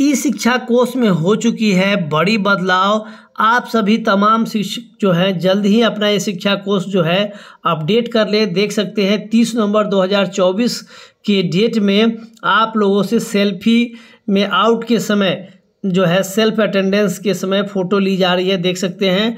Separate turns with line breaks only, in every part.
ई शिक्षा कोर्स में हो चुकी है बड़ी बदलाव आप सभी तमाम शिक्षक जो हैं जल्द ही अपना ये शिक्षा कोर्स जो है अपडेट कर ले देख सकते हैं तीस नवंबर 2024 के डेट में आप लोगों से सेल्फी में आउट के समय जो है सेल्फ अटेंडेंस के समय फ़ोटो ली जा रही है देख सकते हैं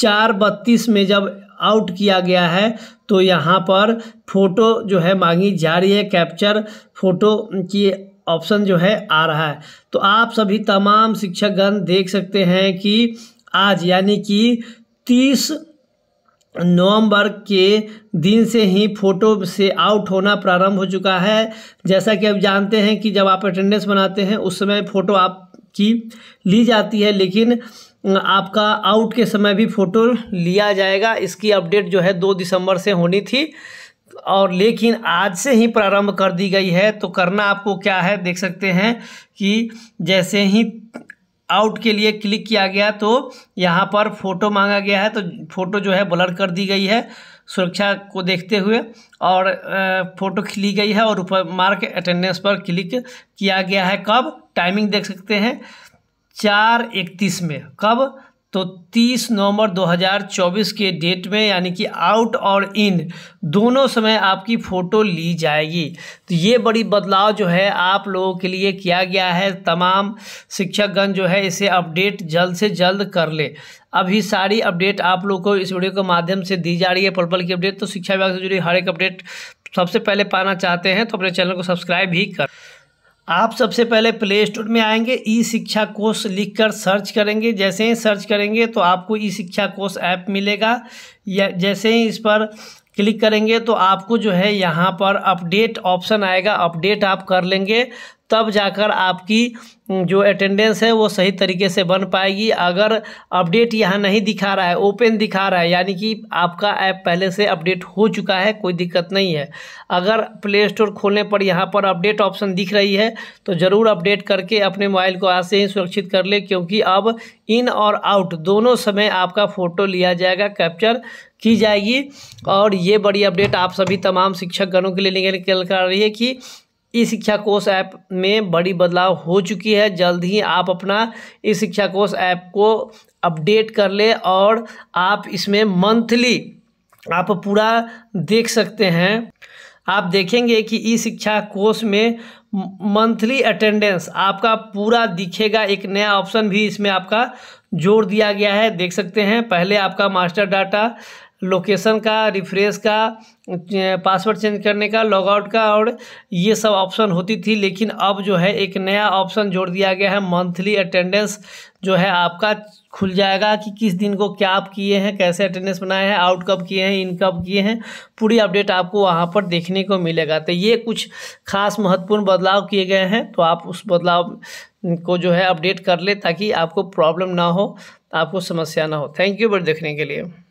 चार बत्तीस में जब आउट किया गया है तो यहाँ पर फ़ोटो जो है मांगी जा रही है कैप्चर फ़ोटो की ऑप्शन जो है आ रहा है तो आप सभी तमाम शिक्षकगण देख सकते हैं कि आज यानी कि तीस नवंबर के दिन से ही फ़ोटो से आउट होना प्रारंभ हो चुका है जैसा कि आप जानते हैं कि जब आप अटेंडेंस बनाते हैं उस समय फ़ोटो आपकी ली जाती है लेकिन आपका आउट के समय भी फ़ोटो लिया जाएगा इसकी अपडेट जो है दो दिसंबर से होनी थी और लेकिन आज से ही प्रारंभ कर दी गई है तो करना आपको क्या है देख सकते हैं कि जैसे ही आउट के लिए क्लिक किया गया तो यहाँ पर फ़ोटो मांगा गया है तो फ़ोटो जो है ब्लर कर दी गई है सुरक्षा को देखते हुए और फ़ोटो खिली गई है और ऊपर मार्क अटेंडेंस पर क्लिक किया गया है कब टाइमिंग देख सकते हैं चार इकतीस में कब तो 30 नवंबर 2024 के डेट में यानी कि आउट और इन दोनों समय आपकी फ़ोटो ली जाएगी तो ये बड़ी बदलाव जो है आप लोगों के लिए किया गया है तमाम शिक्षकगण जो है इसे अपडेट जल्द से जल्द कर ले अभी सारी अपडेट आप लोग को इस वीडियो के माध्यम से दी जा रही है पल पल की अपडेट तो शिक्षा विभाग से जुड़ी हर एक अपडेट सबसे पहले पाना चाहते हैं तो अपने चैनल को सब्सक्राइब भी कर आप सबसे पहले प्ले स्टोर में आएंगे ई शिक्षा कोर्स लिखकर सर्च करेंगे जैसे ही सर्च करेंगे तो आपको ई शिक्षा कोर्स ऐप मिलेगा या जैसे ही इस पर क्लिक करेंगे तो आपको जो है यहाँ पर अपडेट ऑप्शन आएगा अपडेट आप कर लेंगे तब जाकर आपकी जो अटेंडेंस है वो सही तरीके से बन पाएगी अगर अपडेट यहाँ नहीं दिखा रहा है ओपन दिखा रहा है यानी कि आपका ऐप पहले से अपडेट हो चुका है कोई दिक्कत नहीं है अगर प्ले स्टोर खोलने पर यहाँ पर अपडेट ऑप्शन दिख रही है तो ज़रूर अपडेट करके अपने मोबाइल को आज से ही सुरक्षित कर ले क्योंकि अब इन और आउट दोनों समय आपका फ़ोटो लिया जाएगा कैप्चर की जाएगी और ये बड़ी अपडेट आप सभी तमाम शिक्षकगणों के लिए निकल कर रही है कि ई शिक्षा कोष ऐप में बड़ी बदलाव हो चुकी है जल्द ही आप अपना ई शिक्षा कोष ऐप को अपडेट कर ले और आप इसमें मंथली आप पूरा देख सकते हैं आप देखेंगे कि ई शिक्षा कोर्स में मंथली अटेंडेंस आपका पूरा दिखेगा एक नया ऑप्शन भी इसमें आपका जोड़ दिया गया है देख सकते हैं पहले आपका मास्टर डाटा लोकेशन का रिफ्रेश का पासवर्ड चेंज करने का लॉगआउट का और ये सब ऑप्शन होती थी लेकिन अब जो है एक नया ऑप्शन जोड़ दिया गया है मंथली अटेंडेंस जो है आपका खुल जाएगा कि किस दिन को क्या आप किए हैं कैसे अटेंडेंस बनाए हैं आउट कब किए हैं इन कब किए हैं पूरी अपडेट आपको वहाँ पर देखने को मिलेगा तो ये कुछ खास महत्वपूर्ण बदलाव किए गए हैं तो आप उस बदलाव को जो है अपडेट कर ले ताकि आपको प्रॉब्लम ना हो आपको समस्या ना हो थैंक यू बट देखने के लिए